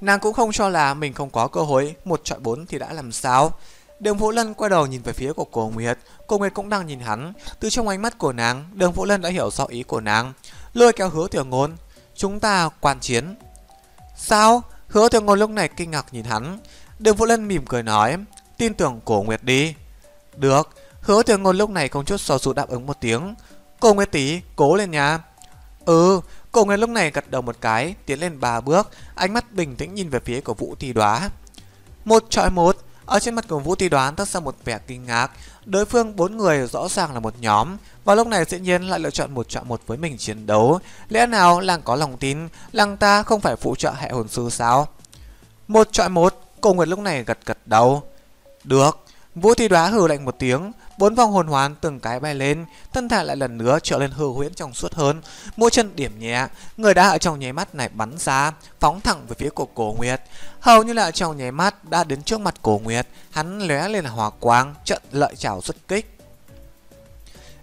Nàng cũng không cho là mình không có cơ hội, một chọi bốn thì đã làm sao. Đường Vũ Lân quay đầu nhìn về phía của cô Nguyệt, cô Nguyệt cũng đang nhìn hắn. Từ trong ánh mắt của nàng, đường Vũ Lân đã hiểu rõ ý của nàng. Lôi kéo hứa tiểu ngôn, chúng ta quan chiến. Sao? Hứa tiểu ngôn lúc này kinh ngạc nhìn hắn. Đường Vũ Lân mỉm cười nói, tin tưởng cổ Nguyệt đi. Được, hứa tiểu ngôn lúc này không chút so dụ đáp ứng một tiếng. Cô Nguyệt tỷ, cố lên nha. Ừ, Cậu người lúc này gật đầu một cái, tiến lên ba bước, ánh mắt bình tĩnh nhìn về phía của Vũ Thi Đoá. Một trọi một, ở trên mặt của Vũ Thi Đoán toát ra một vẻ kinh ngạc, đối phương bốn người rõ ràng là một nhóm, và lúc này dĩ nhiên lại lựa chọn một chọn một với mình chiến đấu. Lẽ nào làng có lòng tin, làng ta không phải phụ trợ hệ hồn sư sao? Một chọi một, Cổ người lúc này gật gật đầu. Được, Vũ Thi Đoá hừ lạnh một tiếng, bốn vòng hồn hoàn từng cái bay lên thân thể lại lần nữa trở lên hư huyễn trong suốt hơn mỗi chân điểm nhẹ người đã ở trong nháy mắt này bắn ra phóng thẳng về phía của cổ nguyệt hầu như là trong nháy mắt đã đến trước mặt cổ nguyệt hắn lóe lên hỏa quang trận lợi chảo xuất kích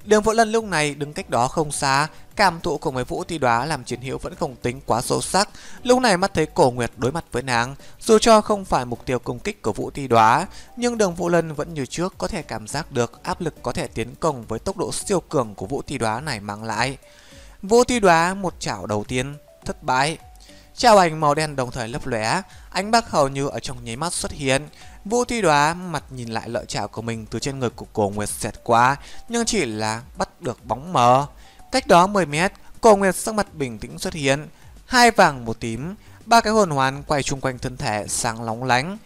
Đường vũ Lân lúc này đứng cách đó không xa, cảm thụ cùng với Vũ Thi đóa làm chiến hữu vẫn không tính quá sâu sắc. Lúc này mắt thấy Cổ Nguyệt đối mặt với nàng, dù cho không phải mục tiêu công kích của Vũ Thi đóa nhưng Đường vũ Lân vẫn như trước có thể cảm giác được áp lực có thể tiến công với tốc độ siêu cường của Vũ Thi đóa này mang lại. Vũ Thi đóa một chảo đầu tiên thất bại. Trao ảnh màu đen đồng thời lấp lóe, ánh bạc hầu như ở trong nháy mắt xuất hiện, Vũ Thi Đoá mặt nhìn lại lợi chảo của mình từ trên người của Cổ Nguyệt xẹt qua, nhưng chỉ là bắt được bóng mờ. Cách đó 10 mét, Cổ Nguyệt sắc mặt bình tĩnh xuất hiện, hai vàng một tím, ba cái hồn hoàn quay chung quanh thân thể sáng lóng lánh.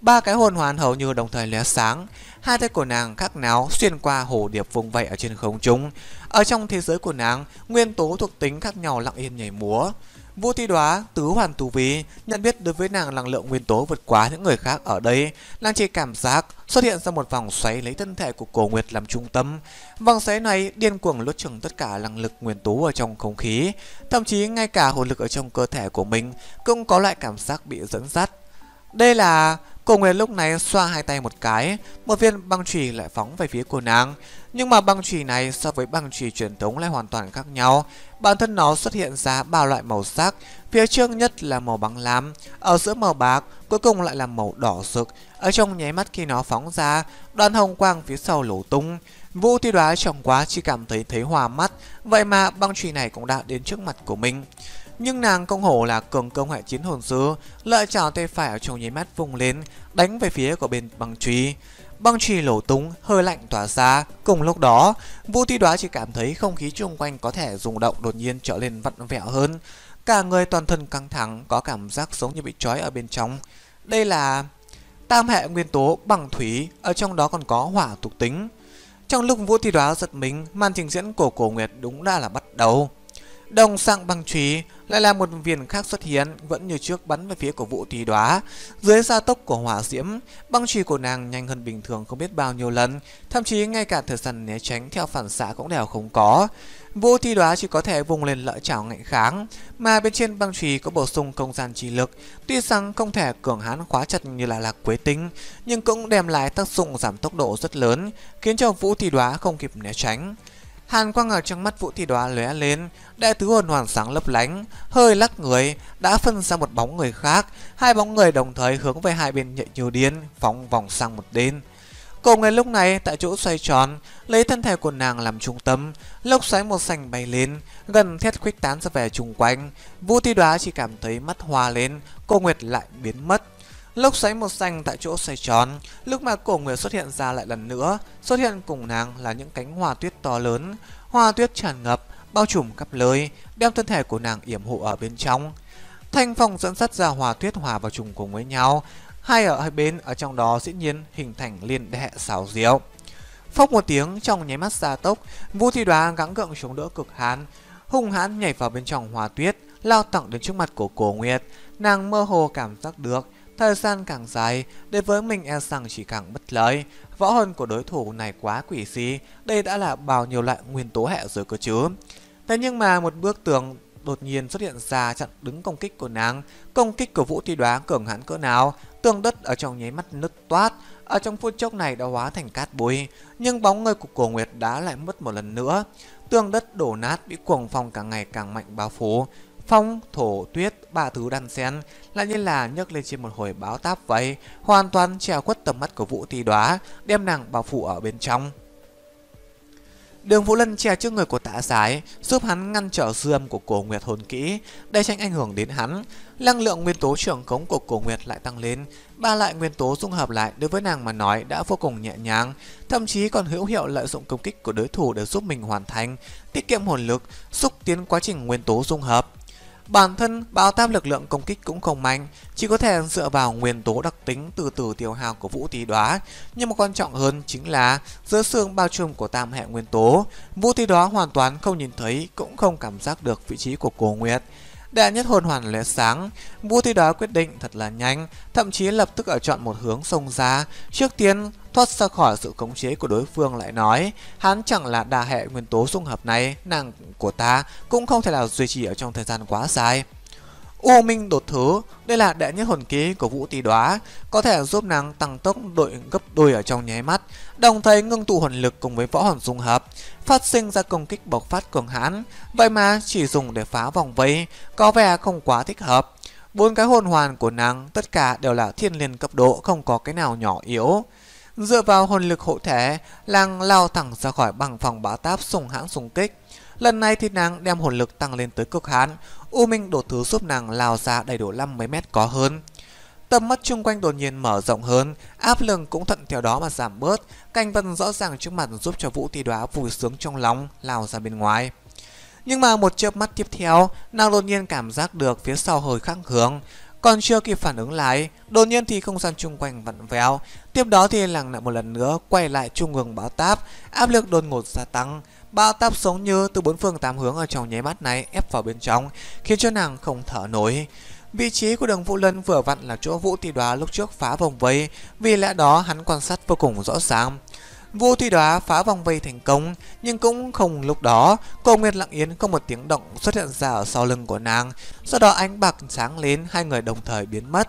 Ba cái hồn hoàn hầu như đồng thời lóe sáng, hai tay của nàng khắc nào xuyên qua hồ điệp vùng vẫy ở trên không trung. Ở trong thế giới của nàng, nguyên tố thuộc tính khác nhau lặng yên nhảy múa. Vũ Thi Đóa tứ hoàn tù vi nhận biết đối với nàng năng lượng nguyên tố vượt quá những người khác ở đây, nàng chỉ cảm giác xuất hiện ra một vòng xoáy lấy thân thể của cổ nguyệt làm trung tâm. Vòng xoáy này điên cuồng lướt chừng tất cả năng lực nguyên tố ở trong không khí, thậm chí ngay cả hồn lực ở trong cơ thể của mình cũng có loại cảm giác bị dẫn dắt. Đây là Cổ Nguyệt lúc này xoa hai tay một cái, một viên băng chùy lại phóng về phía cô nàng. Nhưng mà băng chùy này so với băng chùy truyền thống lại hoàn toàn khác nhau. Bản thân nó xuất hiện ra ba loại màu sắc, phía trước nhất là màu băng lam, ở giữa màu bạc, cuối cùng lại là màu đỏ rực. Ở trong nháy mắt khi nó phóng ra, đoàn hồng quang phía sau lổ tung. Vũ thi đoá chồng quá chỉ cảm thấy thấy hòa mắt, vậy mà băng chùy này cũng đã đến trước mặt của mình. Nhưng nàng công hổ là cường công hệ chiến hồn sứ, lợi trào tay phải ở trong nháy mắt vùng lên, đánh về phía của bên băng truy. Băng truy lổ túng, hơi lạnh tỏa ra. Cùng lúc đó, Vũ thi Đoá chỉ cảm thấy không khí xung quanh có thể rung động đột nhiên trở lên vặn vẹo hơn. Cả người toàn thân căng thẳng, có cảm giác giống như bị trói ở bên trong. Đây là tam hệ nguyên tố bằng thủy, ở trong đó còn có hỏa thuộc tính. Trong lúc Vũ Thi Đoá giật mình, màn trình diễn của Cổ Nguyệt đúng đã là bắt đầu. Đồng sang băng trùy lại là một viên khác xuất hiện vẫn như trước bắn về phía của vũ tỷ đoá. Dưới gia tốc của hỏa diễm, băng trì của nàng nhanh hơn bình thường không biết bao nhiêu lần, thậm chí ngay cả thời gian né tránh theo phản xạ cũng đều không có. Vũ tỷ đoá chỉ có thể vùng lên lợi chảo ngạnh kháng, mà bên trên băng trì có bổ sung không gian trì lực. Tuy rằng không thể cường hãn khóa chặt như là lạc quế tinh nhưng cũng đem lại tác dụng giảm tốc độ rất lớn, khiến cho vũ tỷ đoá không kịp né tránh. Hàn quang ở trong mắt Vũ Thị Đoá lóe lên, đại tứ hồn hoàn sáng lấp lánh, hơi lắc người, đã phân ra một bóng người khác, hai bóng người đồng thời hướng về hai bên nhạy nhiều điên, phóng vòng sang một bên. Cô người lúc này tại chỗ xoay tròn, lấy thân thể của nàng làm trung tâm, lốc xoáy một sành bay lên, gần thiết khuếch tán ra về chung quanh. Vũ Thi Đoá chỉ cảm thấy mắt hoa lên, cô Nguyệt lại biến mất. Lốc xoáy một xanh tại chỗ xoay tròn, lúc mà cổ nguyệt xuất hiện ra lại lần nữa, xuất hiện cùng nàng là những cánh hoa tuyết to lớn, hoa tuyết tràn ngập, bao trùm khắp lơi, đem thân thể của nàng yểm hộ ở bên trong. Thanh phong dẫn dắt ra hoa tuyết hòa vào trùng cùng với nhau, hai ở hai bên ở trong đó dĩ nhiên hình thành liên hệ xào diệu. Phốc một tiếng trong nháy mắt ra tốc, Vũ Thi Đoá gắng gượng chống đỡ cực hán, hung hãn nhảy vào bên trong hoa tuyết, lao thẳng đến trước mặt của Cổ Nguyệt. Nàng mơ hồ cảm giác được Thời gian càng dài, đối với mình e rằng chỉ càng bất lợi. Võ hồn của đối thủ này quá quỷ dị, đây đã là bao nhiêu loại nguyên tố hệ rồi cơ chứ. Thế nhưng mà một bước tường đột nhiên xuất hiện ra chặn đứng công kích của nàng. Công kích của Vũ Thi Đoá cường hãn cỡ nào, tường đất ở trong nháy mắt nứt toát, ở trong phút chốc này đã hóa thành cát bụi. Nhưng bóng người của Cổ Nguyệt đã lại mất một lần nữa. Tường đất đổ nát bị cuồng phong càng ngày càng mạnh bao phủ phong, thổ, tuyết, ba thứ đan xen lại như là nhấc lên trên một hồi báo táp vậy, hoàn toàn che khuất tầm mắt của Vũ Thi Đóa, đem nàng bao phủ ở bên trong. Đường Vũ Lân che trước người của tạ sái, giúp hắn ngăn trở dư âm của cổ nguyệt hồn kỹ, để tránh ảnh hưởng đến hắn. Năng lượng nguyên tố trưởng cống của cổ nguyệt lại tăng lên, ba loại nguyên tố dung hợp lại đối với nàng mà nói đã vô cùng nhẹ nhàng, thậm chí còn hữu hiệu lợi dụng công kích của đối thủ để giúp mình hoàn thành, tiết kiệm hồn lực, xúc tiến quá trình nguyên tố dung hợp. Bản thân bão táp lực lượng công kích cũng không mạnh, chỉ có thể dựa vào nguyên tố đặc tính từ từ tiêu hao của vũ tí đóa, Nhưng mà quan trọng hơn chính là giữa xương bao trùm của tam hệ nguyên tố, vũ tí đóa hoàn toàn không nhìn thấy cũng không cảm giác được vị trí của cổ nguyệt. Đệ nhất hồn hoàn lóe sáng, vua thi đó quyết định thật là nhanh, thậm chí lập tức ở chọn một hướng sông ra, trước tiên thoát ra khỏi sự cống chế của đối phương lại nói, hắn chẳng là đà hệ nguyên tố dung hợp này, nàng của ta cũng không thể nào duy trì ở trong thời gian quá dài. U Minh đột thứ, đây là đệ nhất hồn ký của Vũ Tý Đóa, có thể giúp nàng tăng tốc đội gấp đôi ở trong nháy mắt, đồng thời ngưng tụ hồn lực cùng với võ hồn dung hợp, phát sinh ra công kích bộc phát cường hãn, vậy mà chỉ dùng để phá vòng vây, có vẻ không quá thích hợp. Bốn cái hồn hoàn của nàng tất cả đều là thiên liên cấp độ, không có cái nào nhỏ yếu. Dựa vào hồn lực hộ thể, nàng lao thẳng ra khỏi bằng phòng bá táp sùng hãng sùng kích. Lần này thì nàng đem hồn lực tăng lên tới cực hạn, U Minh đổ thứ giúp nàng lao ra đầy đủ 50 mét có hơn. Tầm mắt chung quanh đột nhiên mở rộng hơn, áp lực cũng thận theo đó mà giảm bớt, canh vân rõ ràng trước mặt giúp cho Vũ Thi đóa vui sướng trong lòng, lao ra bên ngoài. Nhưng mà một chớp mắt tiếp theo, nàng đột nhiên cảm giác được phía sau hơi khác hướng, còn chưa kịp phản ứng lại, đột nhiên thì không gian chung quanh vặn véo. Tiếp đó thì làng lại một lần nữa quay lại trung ương bão táp, áp lực đột ngột gia tăng. Bão táp giống như từ bốn phương tám hướng ở trong nháy mắt này ép vào bên trong, khiến cho nàng không thở nổi. Vị trí của đường Vũ Lân vừa vặn là chỗ Vũ tỷ Đoá lúc trước phá vòng vây, vì lẽ đó hắn quan sát vô cùng rõ ràng. Vua Thủy Đóa phá vòng vây thành công, nhưng cũng không lúc đó, cô Nguyệt Lặng Yến không một tiếng động xuất hiện ra ở sau lưng của nàng, sau đó ánh bạc sáng lên hai người đồng thời biến mất.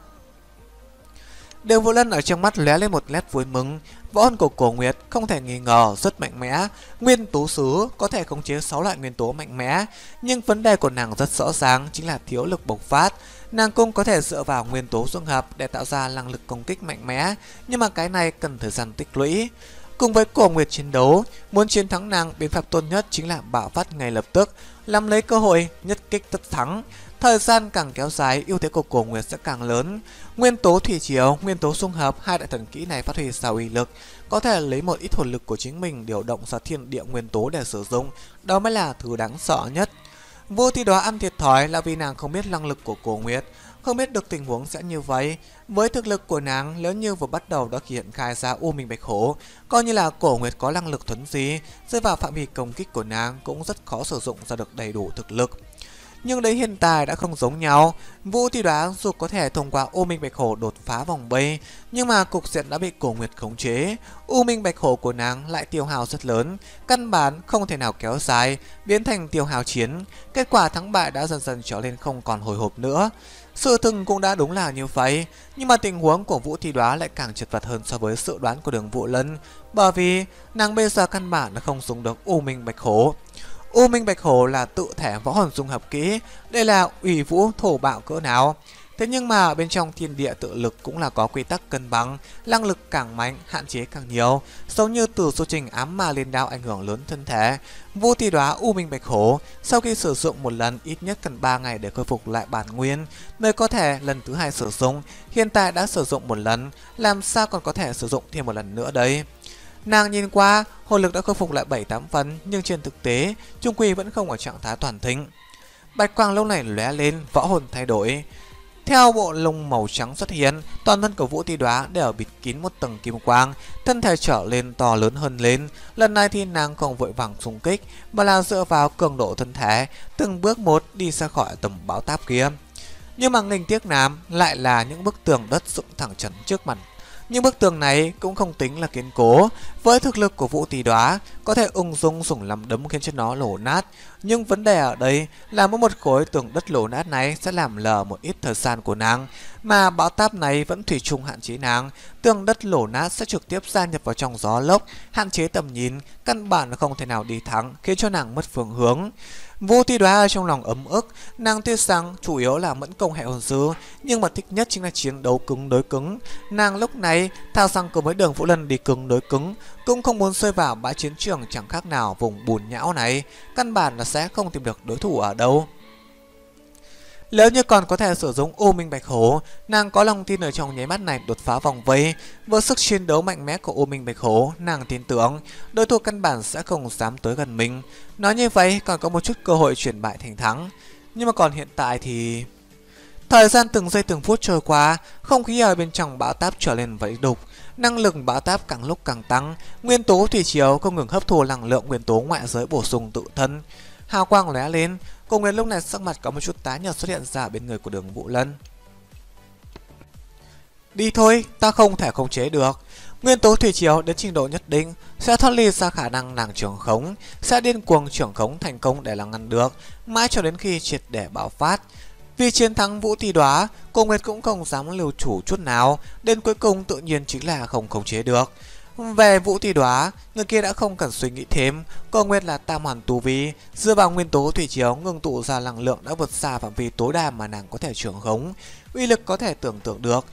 Đường Vũ Lân ở trong mắt lóe lên một nét vui mừng, võ hồn của cổ Nguyệt không thể nghi ngờ rất mạnh mẽ, nguyên tố sứ có thể khống chế 6 loại nguyên tố mạnh mẽ, nhưng vấn đề của nàng rất rõ ràng chính là thiếu lực bộc phát. Nàng cũng có thể dựa vào nguyên tố dung hợp để tạo ra năng lực công kích mạnh mẽ, nhưng mà cái này cần thời gian tích lũy. Cùng với cổ nguyệt chiến đấu, muốn chiến thắng nàng, biện pháp tốt nhất chính là bạo phát ngay lập tức, làm lấy cơ hội, nhất kích tất thắng. Thời gian càng kéo dài, ưu thế của cổ nguyệt sẽ càng lớn. Nguyên tố thủy chiếu nguyên tố xung hợp, hai đại thần kỹ này phát huy sao uy lực. Có thể lấy một ít hồn lực của chính mình điều động ra thiên địa nguyên tố để sử dụng, đó mới là thứ đáng sợ nhất. Vô thi đó ăn thiệt thòi là vì nàng không biết năng lực của cổ nguyệt, không biết được tình huống sẽ như vậy. Với thực lực của nàng, nếu như vừa bắt đầu đã hiện khai ra U Minh Bạch Hổ, coi như là cổ nguyệt có năng lực thuấn gì, rơi vào phạm vi công kích của nàng cũng rất khó sử dụng ra được đầy đủ thực lực. Nhưng đến hiện tại đã không giống nhau Vũ thì đoán dù có thể thông qua U Minh Bạch Hổ đột phá vòng bay Nhưng mà cục diện đã bị cổ nguyệt khống chế U Minh Bạch Hổ của nàng lại tiêu hào rất lớn Căn bản không thể nào kéo dài Biến thành tiêu hào chiến Kết quả thắng bại đã dần dần trở nên không còn hồi hộp nữa sự thừng cũng đã đúng là như vậy, nhưng mà tình huống của Vũ Thi Đoá lại càng chật vật hơn so với sự đoán của đường Vũ Lân, bởi vì nàng bây giờ căn bản là không dùng được U Minh Bạch Hổ. U Minh Bạch Hổ là tự thể võ hồn dung hợp kỹ, đây là ủy vũ thổ bạo cỡ nào. Thế nhưng mà bên trong thiên địa tự lực cũng là có quy tắc cân bằng, năng lực càng mạnh, hạn chế càng nhiều, giống như từ số trình ám ma lên đao ảnh hưởng lớn thân thể. Vô tỷ đoá U Minh Bạch Hổ, sau khi sử dụng một lần ít nhất cần 3 ngày để khôi phục lại bản nguyên, mới có thể lần thứ hai sử dụng, hiện tại đã sử dụng một lần, làm sao còn có thể sử dụng thêm một lần nữa đấy. Nàng nhìn qua, hồn lực đã khôi phục lại 7-8 phần, nhưng trên thực tế, Trung Quy vẫn không ở trạng thái toàn thịnh. Bạch quang lâu này lóe lên, võ hồn thay đổi. Theo bộ lông màu trắng xuất hiện, toàn thân của Vũ Thi Đoá đều bịt kín một tầng kim quang, thân thể trở lên to lớn hơn lên. Lần này thì nàng không vội vàng xung kích, mà là dựa vào cường độ thân thể, từng bước một đi ra khỏi tầm bão táp kia. Nhưng mà nghênh tiếc nám lại là những bức tường đất dựng thẳng trần trước mặt nhưng bức tường này cũng không tính là kiên cố. Với thực lực của vũ tỷ đoá, có thể ung dung dùng làm đấm khiến cho nó lổ nát. Nhưng vấn đề ở đây là mỗi một khối tường đất lổ nát này sẽ làm lờ một ít thời gian của nàng. Mà bão táp này vẫn thủy chung hạn chế nàng. Tường đất lổ nát sẽ trực tiếp gia nhập vào trong gió lốc, hạn chế tầm nhìn, căn bản không thể nào đi thắng khiến cho nàng mất phương hướng. Vũ Thi Đoá ở trong lòng ấm ức, nàng tuy rằng chủ yếu là mẫn công hệ hồn sứ, nhưng mà thích nhất chính là chiến đấu cứng đối cứng. Nàng lúc này thao rằng cùng với đường Vũ Lân đi cứng đối cứng, cũng không muốn rơi vào bãi chiến trường chẳng khác nào vùng bùn nhão này, căn bản là sẽ không tìm được đối thủ ở đâu. Nếu như còn có thể sử dụng U minh bạch hổ, nàng có lòng tin ở trong nháy mắt này đột phá vòng vây. Với sức chiến đấu mạnh mẽ của U minh bạch hổ, nàng tin tưởng đối thủ căn bản sẽ không dám tới gần mình. Nói như vậy còn có một chút cơ hội chuyển bại thành thắng. Nhưng mà còn hiện tại thì... Thời gian từng giây từng phút trôi qua, không khí ở bên trong bão táp trở lên vẫy đục. Năng lực bão táp càng lúc càng tăng, nguyên tố thủy chiếu không ngừng hấp thu năng lượng nguyên tố ngoại giới bổ sung tự thân. Hào quang lóe lên, Cùng đến lúc này sắc mặt có một chút tái nhợt xuất hiện ra bên người của đường Vũ Lân. Đi thôi, ta không thể khống chế được. Nguyên tố thủy triều đến trình độ nhất định sẽ thoát ly ra khả năng nàng trưởng khống, sẽ điên cuồng trưởng khống thành công để là ngăn được, mãi cho đến khi triệt để bạo phát. Vì chiến thắng Vũ Thi Đoá, cô Nguyệt cũng không dám lưu chủ chút nào, đến cuối cùng tự nhiên chính là không khống chế được. Về Vũ thi Đoá, người kia đã không cần suy nghĩ thêm, còn Nguyệt là tam hoàn tu vi, dựa vào nguyên tố thủy chiếu ngưng tụ ra năng lượng đã vượt xa phạm vi tối đa mà nàng có thể trưởng khống. Uy lực có thể tưởng tượng được,